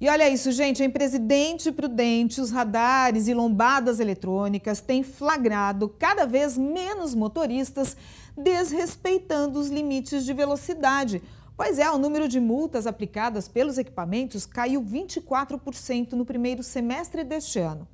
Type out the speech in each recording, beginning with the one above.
E olha isso, gente, em Presidente Prudente, os radares e lombadas eletrônicas têm flagrado cada vez menos motoristas desrespeitando os limites de velocidade. Pois é, o número de multas aplicadas pelos equipamentos caiu 24% no primeiro semestre deste ano.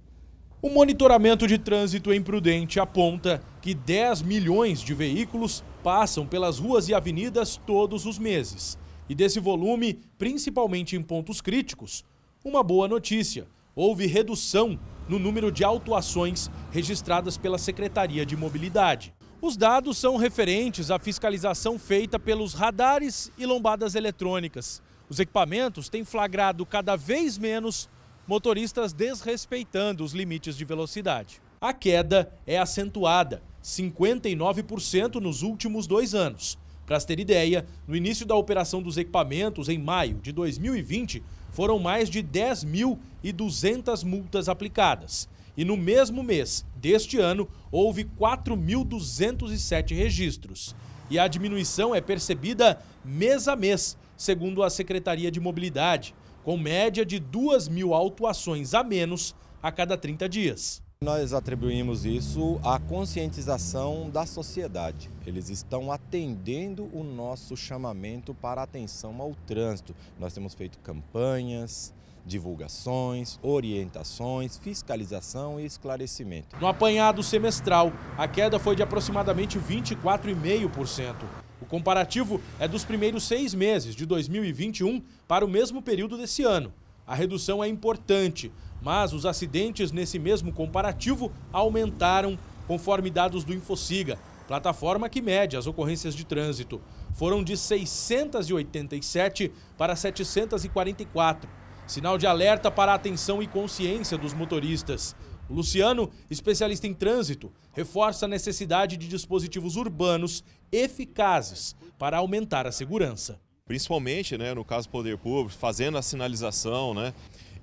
O monitoramento de trânsito em Prudente aponta que 10 milhões de veículos passam pelas ruas e avenidas todos os meses e desse volume, principalmente em pontos críticos, uma boa notícia: houve redução no número de autuações registradas pela Secretaria de Mobilidade. Os dados são referentes à fiscalização feita pelos radares e lombadas eletrônicas. Os equipamentos têm flagrado cada vez menos motoristas desrespeitando os limites de velocidade. A queda é acentuada, 59% nos últimos dois anos. Para se ter ideia, no início da operação dos equipamentos, em maio de 2020, foram mais de 10.200 multas aplicadas. E no mesmo mês deste ano, houve 4.207 registros. E a diminuição é percebida mês a mês, segundo a Secretaria de Mobilidade, com média de 2.000 mil autuações a menos a cada 30 dias. Nós atribuímos isso à conscientização da sociedade. Eles estão atendendo o nosso chamamento para atenção ao trânsito. Nós temos feito campanhas, divulgações, orientações, fiscalização e esclarecimento. No apanhado semestral, a queda foi de aproximadamente 24,5%. O comparativo é dos primeiros seis meses de 2021 para o mesmo período desse ano. A redução é importante, mas os acidentes nesse mesmo comparativo aumentaram, conforme dados do Infociga, plataforma que mede as ocorrências de trânsito. Foram de 687 para 744. Sinal de alerta para a atenção e consciência dos motoristas. O Luciano, especialista em trânsito, reforça a necessidade de dispositivos urbanos eficazes para aumentar a segurança principalmente né, no caso do poder público, fazendo a sinalização, né?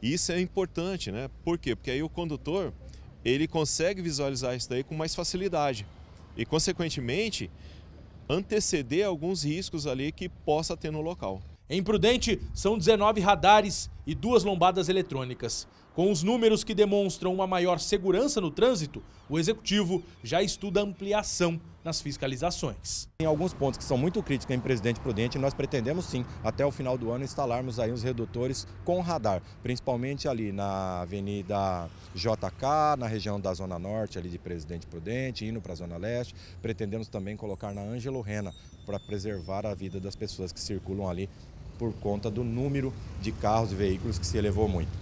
Isso é importante, né? Por quê? Porque aí o condutor ele consegue visualizar isso daí com mais facilidade e, consequentemente, anteceder alguns riscos ali que possa ter no local. Em Prudente, são 19 radares e duas lombadas eletrônicas. Com os números que demonstram uma maior segurança no trânsito, o executivo já estuda ampliação nas fiscalizações. Em alguns pontos que são muito críticos em Presidente Prudente, nós pretendemos sim, até o final do ano, instalarmos aí os redutores com radar, principalmente ali na Avenida JK, na região da Zona Norte, ali de Presidente Prudente, indo para a Zona Leste. Pretendemos também colocar na Ângelo Rena, para preservar a vida das pessoas que circulam ali por conta do número de carros e veículos que se elevou muito.